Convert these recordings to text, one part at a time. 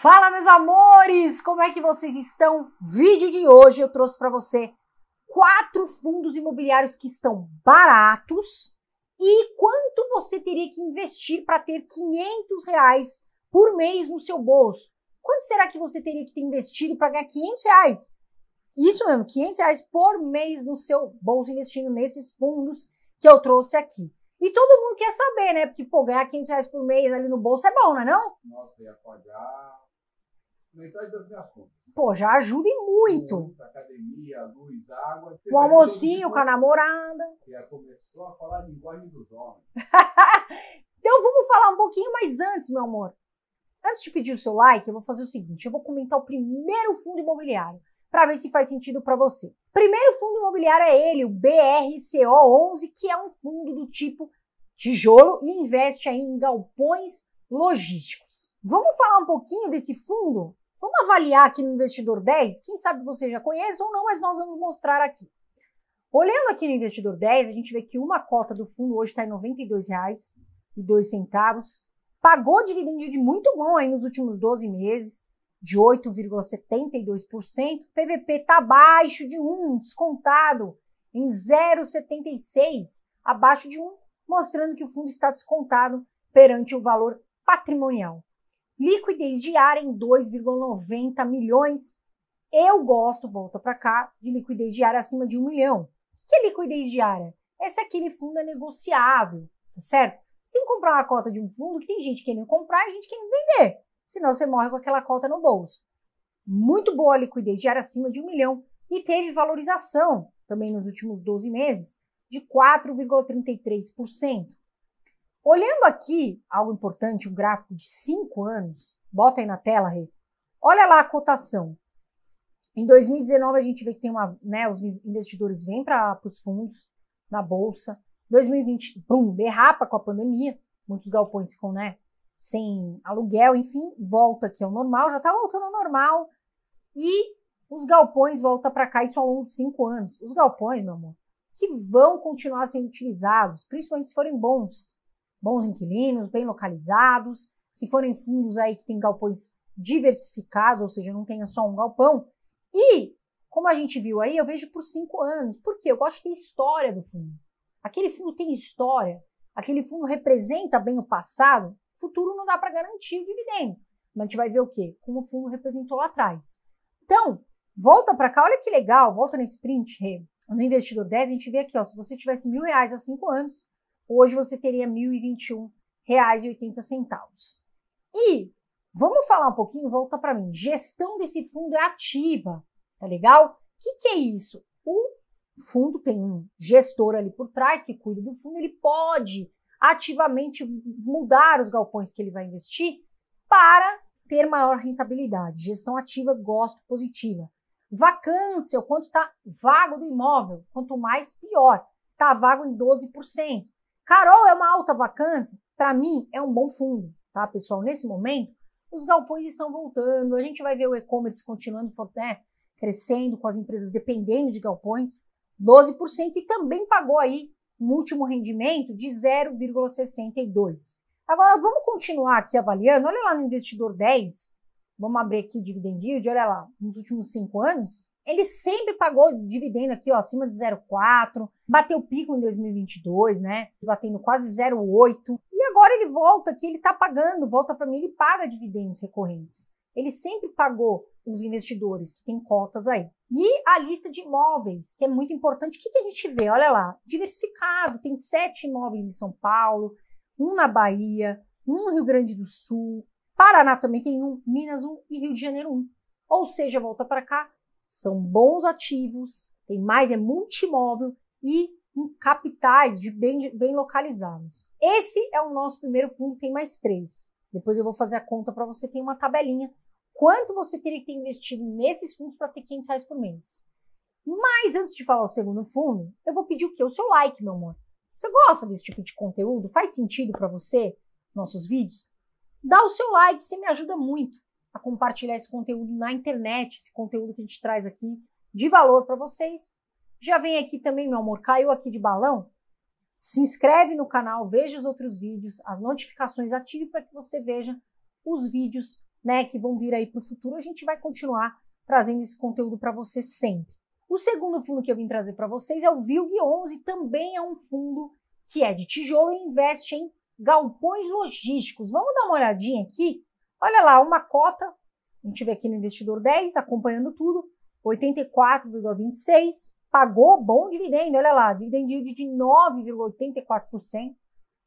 Fala, meus amores! Como é que vocês estão? Vídeo de hoje eu trouxe para você quatro fundos imobiliários que estão baratos e quanto você teria que investir para ter 500 reais por mês no seu bolso. Quanto será que você teria que ter investido para ganhar 500 reais? Isso mesmo, 500 reais por mês no seu bolso investindo nesses fundos que eu trouxe aqui. E todo mundo quer saber, né? Porque, pô, ganhar 500 reais por mês ali no bolso é bom, não é não? Nossa, ia pagar metade das minhas contas. Pô, já ajuda e muito. Academia, luz, água. O almocinho com a namorada. Já começou a falar a linguagem dos homens. então vamos falar um pouquinho, mas antes, meu amor, antes de pedir o seu like, eu vou fazer o seguinte: eu vou comentar o primeiro fundo imobiliário para ver se faz sentido para você. Primeiro fundo imobiliário é ele, o BRCO11, que é um fundo do tipo tijolo e investe aí em galpões logísticos. Vamos falar um pouquinho desse fundo? Vamos avaliar aqui no Investidor 10? Quem sabe você já conhece ou não, mas nós vamos mostrar aqui. Olhando aqui no Investidor 10, a gente vê que uma cota do fundo hoje está em R$ 92,02. Pagou dividendo de muito bom aí nos últimos 12 meses, de 8,72%. PVP está abaixo de 1, descontado em 0,76, abaixo de 1, mostrando que o fundo está descontado perante o valor patrimonial. Liquidez diária em 2,90 milhões. Eu gosto, volta para cá, de liquidez diária acima de 1 milhão. O que é liquidez diária? Esse é aquele fundo é negociável, tá certo? Se comprar uma cota de um fundo, que tem gente querendo comprar e gente querendo vender. Senão você morre com aquela cota no bolso. Muito boa a liquidez diária acima de 1 milhão. E teve valorização também nos últimos 12 meses de 4,33%. Olhando aqui, algo importante, um gráfico de 5 anos, bota aí na tela, Rê. Olha lá a cotação. Em 2019 a gente vê que tem uma, né, os investidores vêm para os fundos na bolsa. 2020, bum, derrapa com a pandemia. Muitos galpões ficam, né, sem aluguel, enfim, volta aqui ao normal, já está voltando ao normal. E os galpões voltam para cá, isso ao longo de cinco anos. Os galpões, meu amor, que vão continuar sendo utilizados, principalmente se forem bons bons inquilinos, bem localizados. Se forem fundos aí que tem galpões diversificados, ou seja, não tenha só um galpão. E, como a gente viu aí, eu vejo por cinco anos. Por quê? Eu gosto de ter história do fundo. Aquele fundo tem história. Aquele fundo representa bem o passado. Futuro não dá para garantir o dividendo. Mas a gente vai ver o quê? Como o fundo representou lá atrás. Então, volta para cá, olha que legal, volta nesse print, No investidor 10, a gente vê aqui, ó, se você tivesse mil reais há cinco anos, hoje você teria R$ 1.021,80. E vamos falar um pouquinho, volta para mim. Gestão desse fundo é ativa, tá legal? O que, que é isso? O fundo tem um gestor ali por trás que cuida do fundo, ele pode ativamente mudar os galpões que ele vai investir para ter maior rentabilidade. Gestão ativa, gosto positiva. Vacância, o quanto está vago do imóvel, quanto mais, pior. Está vago em 12%. Carol é uma alta vacância? Para mim, é um bom fundo, tá, pessoal? Nesse momento, os galpões estão voltando, a gente vai ver o e-commerce continuando né, crescendo, com as empresas dependendo de galpões, 12%, e também pagou aí um último rendimento de 0,62%. Agora, vamos continuar aqui avaliando, olha lá no investidor 10, vamos abrir aqui dividend yield, olha lá, nos últimos cinco anos, ele sempre pagou dividendo aqui ó, acima de 0,4%, bateu pico em 2022, né? Batendo quase 0,8. E agora ele volta aqui, ele está pagando, volta para mim, ele paga dividendos recorrentes. Ele sempre pagou os investidores que têm cotas aí. E a lista de imóveis, que é muito importante. O que, que a gente vê? Olha lá, diversificado, tem sete imóveis em São Paulo, um na Bahia, um no Rio Grande do Sul, Paraná também tem um, Minas um e Rio de Janeiro um. Ou seja, volta para cá, são bons ativos, tem mais, é multimóvel, e capitais de bem, bem localizados. Esse é o nosso primeiro fundo, tem mais três. Depois eu vou fazer a conta para você, tem uma tabelinha. Quanto você teria que ter investido nesses fundos para ter 500 reais por mês? Mas antes de falar o segundo fundo, eu vou pedir o quê? O seu like, meu amor. Você gosta desse tipo de conteúdo? Faz sentido para você? Nossos vídeos? Dá o seu like, você me ajuda muito a compartilhar esse conteúdo na internet, esse conteúdo que a gente traz aqui de valor para vocês já vem aqui também, meu amor, caiu aqui de balão? Se inscreve no canal, veja os outros vídeos, as notificações ative para que você veja os vídeos né, que vão vir aí para o futuro. A gente vai continuar trazendo esse conteúdo para você sempre. O segundo fundo que eu vim trazer para vocês é o VILG 11, também é um fundo que é de tijolo e investe em galpões logísticos. Vamos dar uma olhadinha aqui? Olha lá, uma cota, a gente vê aqui no investidor 10, acompanhando tudo, 84,26 pagou bom dividendo, olha lá, dividend yield de 9,84%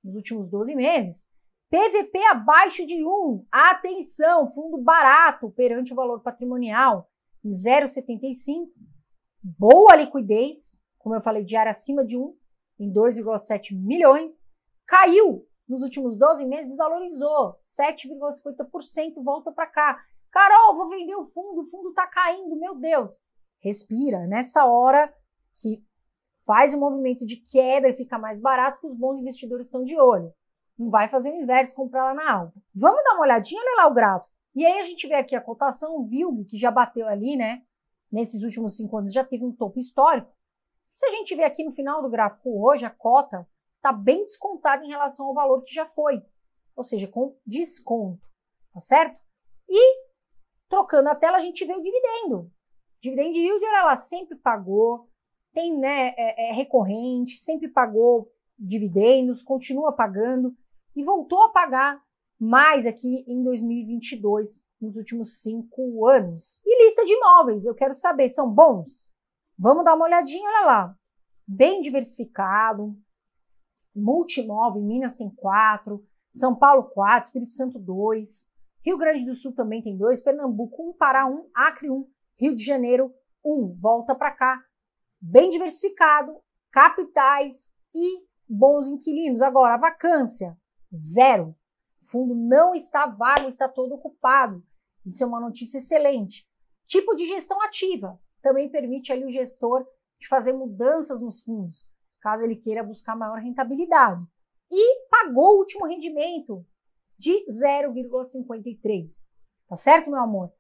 nos últimos 12 meses. PVP abaixo de 1, atenção, fundo barato perante o valor patrimonial, 0,75. Boa liquidez, como eu falei, diária acima de 1, em 2,7 milhões. Caiu nos últimos 12 meses, desvalorizou, 7,50%, volta para cá. Carol, vou vender o fundo, o fundo está caindo, meu Deus respira. Nessa hora que faz o um movimento de queda e fica mais barato, que os bons investidores estão de olho. Não vai fazer o inverso, comprar lá na alta. Vamos dar uma olhadinha, olha lá o gráfico. E aí a gente vê aqui a cotação, o VILG, que já bateu ali, né? Nesses últimos cinco anos já teve um topo histórico. Se a gente vê aqui no final do gráfico hoje, a cota está bem descontada em relação ao valor que já foi. Ou seja, com desconto, tá certo? E trocando a tela, a gente vê o dividendo. Dividend yield ela sempre pagou, tem né, é, é recorrente, sempre pagou dividendos, continua pagando e voltou a pagar mais aqui em 2022, nos últimos cinco anos. E lista de imóveis, eu quero saber, são bons? Vamos dar uma olhadinha, olha lá. Bem diversificado, multimóvel, Minas tem quatro, São Paulo quatro, Espírito Santo dois, Rio Grande do Sul também tem dois, Pernambuco um, Pará um, Acre um. Rio de Janeiro, 1. Um, volta para cá, bem diversificado, capitais e bons inquilinos. Agora, a vacância, zero. O fundo não está vago, está todo ocupado. Isso é uma notícia excelente. Tipo de gestão ativa, também permite ali o gestor de fazer mudanças nos fundos, caso ele queira buscar maior rentabilidade. E pagou o último rendimento de 0,53. Tá certo, meu amor?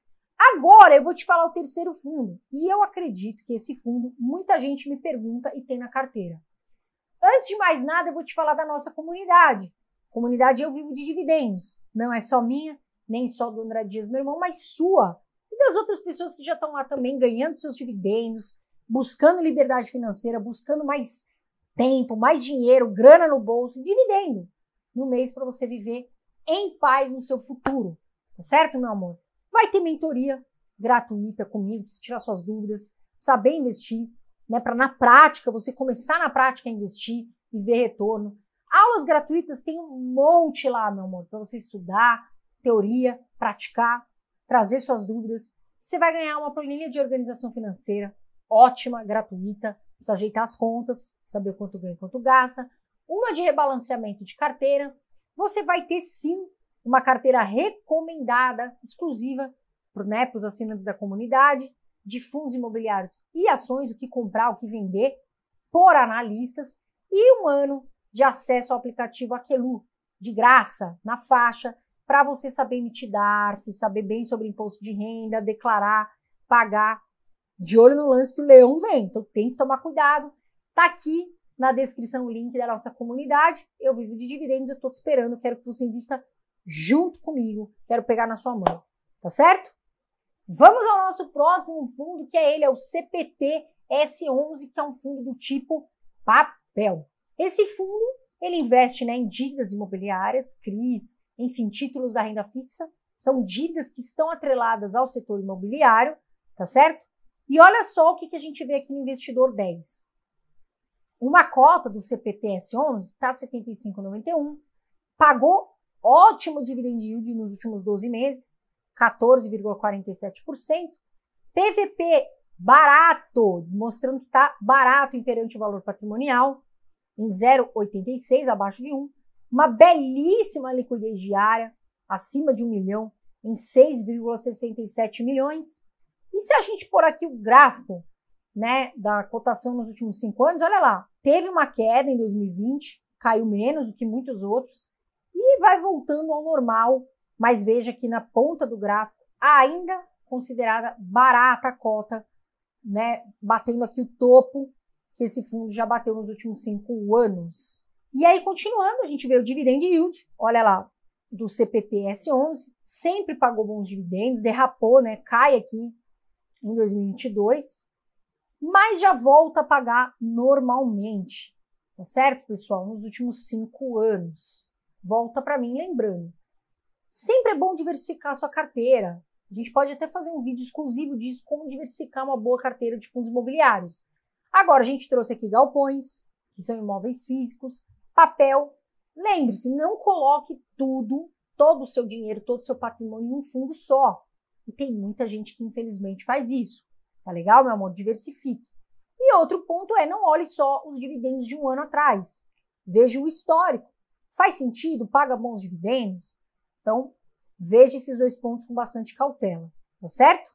Agora eu vou te falar o terceiro fundo. E eu acredito que esse fundo muita gente me pergunta e tem na carteira. Antes de mais nada, eu vou te falar da nossa comunidade. Comunidade Eu Vivo de Dividendos. Não é só minha, nem só do André Dias, meu irmão, mas sua. E das outras pessoas que já estão lá também ganhando seus dividendos, buscando liberdade financeira, buscando mais tempo, mais dinheiro, grana no bolso, dividendo no mês para você viver em paz no seu futuro. Tá certo, meu amor? Vai ter mentoria gratuita comigo, para tirar suas dúvidas, saber investir, né, para na prática, você começar na prática a investir e ver retorno. Aulas gratuitas tem um monte lá, meu amor, para você estudar, teoria, praticar, trazer suas dúvidas. Você vai ganhar uma planilha de organização financeira ótima, gratuita, precisa ajeitar as contas, saber quanto ganha e quanto gasta, uma de rebalanceamento de carteira. Você vai ter sim uma carteira recomendada exclusiva para né, os assinantes da comunidade de fundos imobiliários e ações, o que comprar, o que vender, por analistas e um ano de acesso ao aplicativo Aquelu, de graça, na faixa, para você saber emitir DARF, saber bem sobre imposto de renda, declarar, pagar. De olho no lance que o leão vem, então tem que tomar cuidado. Tá aqui na descrição o link da nossa comunidade. Eu vivo de dividendos, eu estou te esperando, quero que você invista junto comigo. Quero pegar na sua mão, tá certo? Vamos ao nosso próximo fundo, que é ele, é o CPT S11, que é um fundo do tipo papel. Esse fundo, ele investe né, em dívidas imobiliárias, CRIs, enfim, títulos da renda fixa, são dívidas que estão atreladas ao setor imobiliário, tá certo? E olha só o que, que a gente vê aqui no investidor 10. Uma cota do CPTS 11 está 75,91, pagou ótimo dividend yield nos últimos 12 meses, 14,47%. PVP barato, mostrando que está barato em perante o valor patrimonial, em 0,86, abaixo de 1. Uma belíssima liquidez diária, acima de 1 milhão, em 6,67 milhões. E se a gente pôr aqui o gráfico né, da cotação nos últimos cinco anos, olha lá, teve uma queda em 2020, caiu menos do que muitos outros, vai voltando ao normal, mas veja que na ponta do gráfico, ainda considerada barata a cota, né, batendo aqui o topo que esse fundo já bateu nos últimos cinco anos. E aí, continuando, a gente vê o dividend yield, olha lá, do CPTS11, sempre pagou bons dividendos, derrapou, né, cai aqui em 2022, mas já volta a pagar normalmente, tá certo, pessoal? Nos últimos cinco anos volta para mim lembrando. Sempre é bom diversificar a sua carteira. A gente pode até fazer um vídeo exclusivo disso, como diversificar uma boa carteira de fundos imobiliários. Agora, a gente trouxe aqui galpões, que são imóveis físicos, papel. Lembre-se, não coloque tudo, todo o seu dinheiro, todo o seu patrimônio em um fundo só. E tem muita gente que, infelizmente, faz isso. Tá legal, meu amor? Diversifique. E outro ponto é, não olhe só os dividendos de um ano atrás. Veja o histórico. Faz sentido? Paga bons dividendos? Então, veja esses dois pontos com bastante cautela, tá certo?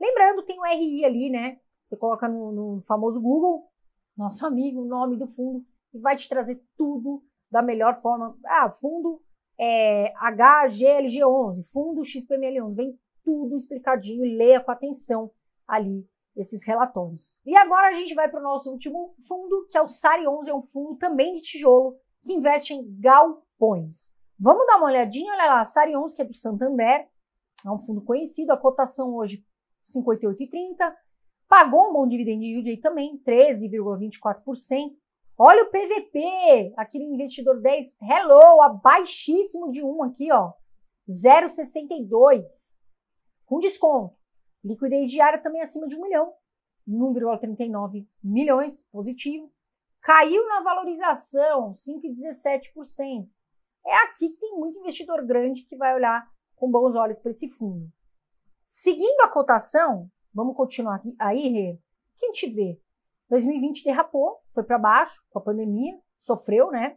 Lembrando, tem o RI ali, né? Você coloca no, no famoso Google, nosso amigo, o nome do fundo, e vai te trazer tudo da melhor forma. Ah, fundo é, HGLG11, fundo XPML11, vem tudo explicadinho, leia com atenção ali esses relatórios. E agora a gente vai para o nosso último fundo, que é o SARI11, é um fundo também de tijolo, que investe em galpões. Vamos dar uma olhadinha, olha lá, a Sarions, que é do Santander, é um fundo conhecido, a cotação hoje 58,30, pagou um bom dividendo yield aí também, 13,24%. Olha o PVP, aquele investidor 10, hello, abaixíssimo de 1 aqui, ó, 0,62, com desconto. Liquidez diária também acima de 1 milhão, 1,39 milhões, positivo. Caiu na valorização, 5,17%. É aqui que tem muito investidor grande que vai olhar com bons olhos para esse fundo. Seguindo a cotação, vamos continuar aqui, aí, Rê, o que a gente vê? 2020 derrapou, foi para baixo com a pandemia, sofreu, né?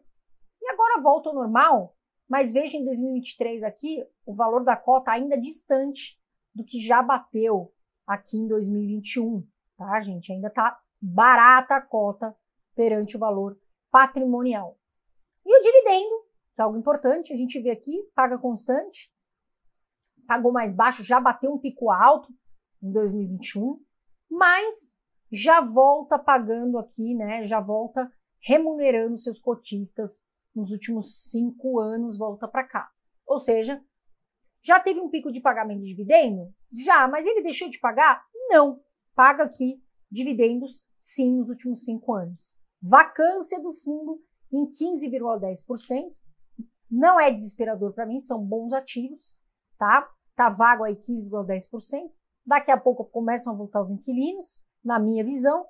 E agora volta ao normal, mas veja em 2023 aqui o valor da cota ainda distante do que já bateu aqui em 2021, tá, gente? Ainda tá barata a cota perante o valor patrimonial. E o dividendo, que é algo importante, a gente vê aqui, paga constante, pagou mais baixo, já bateu um pico alto em 2021, mas já volta pagando aqui, né? Já volta remunerando seus cotistas nos últimos cinco anos, volta para cá. Ou seja, já teve um pico de pagamento de dividendo? Já, mas ele deixou de pagar? Não. Paga aqui dividendos, sim, nos últimos cinco anos. Vacância do fundo em 15,10%. Não é desesperador para mim, são bons ativos, tá? Tá vago aí 15,10%. Daqui a pouco começam a voltar os inquilinos, na minha visão.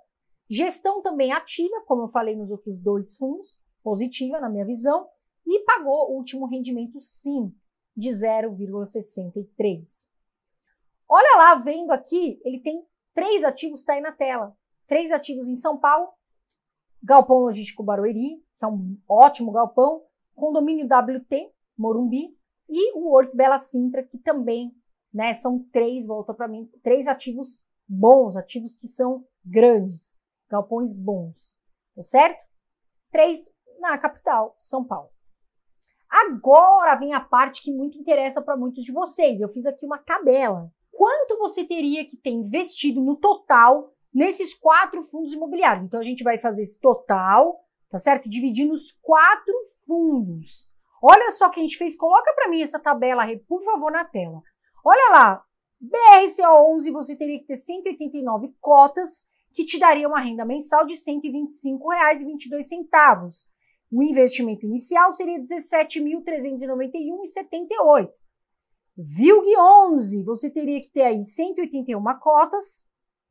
Gestão também ativa, como eu falei nos outros dois fundos, positiva na minha visão, e pagou o último rendimento sim de 0,63. Olha lá, vendo aqui, ele tem três ativos, está aí na tela. Três ativos em São Paulo, Galpão Logístico Barueri, que é um ótimo galpão, condomínio WT, Morumbi, e o Work Bela Sintra, que também né, são três, volta para mim, três ativos bons, ativos que são grandes, galpões bons, tá certo? Três na capital, São Paulo. Agora vem a parte que muito interessa para muitos de vocês. Eu fiz aqui uma tabela. Quanto você teria que ter investido no total nesses quatro fundos imobiliários. Então a gente vai fazer esse total, tá certo? Dividindo os quatro fundos. Olha só o que a gente fez, coloca para mim essa tabela, por favor, na tela. Olha lá, BRCO11 você teria que ter 189 cotas, que te daria uma renda mensal de R$ 125,22. O investimento inicial seria R$ 17.391,78. VILG 11, você teria que ter aí 181 cotas,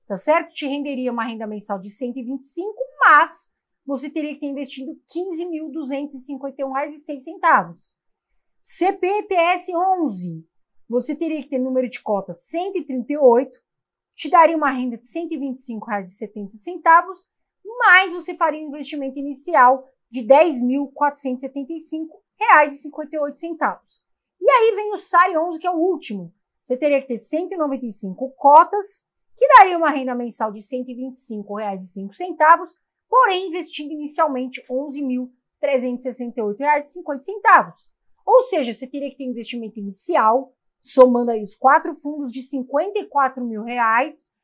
tá certo? Te renderia uma renda mensal de 125, mas você teria que ter investido R$ 15.251,06. CPTS 11, você teria que ter número de cota 138, te daria uma renda de R$ 125,70, mas você faria um investimento inicial de R$ 10.475,58. E aí vem o SARI 11, que é o último. Você teria que ter 195 cotas, que daria uma renda mensal de R$ 125,05, porém investindo inicialmente R$ 11.368,50. Ou seja, você teria que ter um investimento inicial, somando aí os quatro fundos de R$ 54 mil, reais,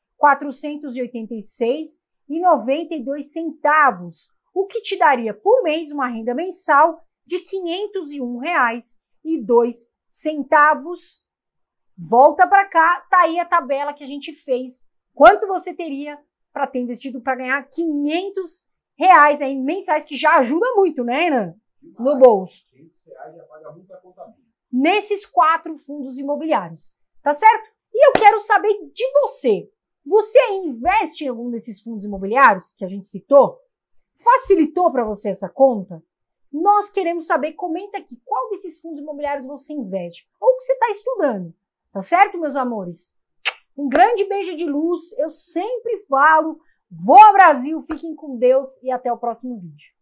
e 92 centavos, o que te daria por mês uma renda mensal de R$ 501,02. Volta para cá, tá aí a tabela que a gente fez. Quanto você teria para ter investido para ganhar 500 reais aí mensais, que já ajuda muito, né, Ana? No bolso. 500 reais já paga muita conta nesses quatro fundos imobiliários, tá certo? E eu quero saber de você. Você investe em algum desses fundos imobiliários que a gente citou? Facilitou para você essa conta? Nós queremos saber, comenta aqui, qual desses fundos imobiliários você investe ou que você está estudando. Tá certo, meus amores? Um grande beijo de luz. Eu sempre falo. Vou ao Brasil, fiquem com Deus e até o próximo vídeo.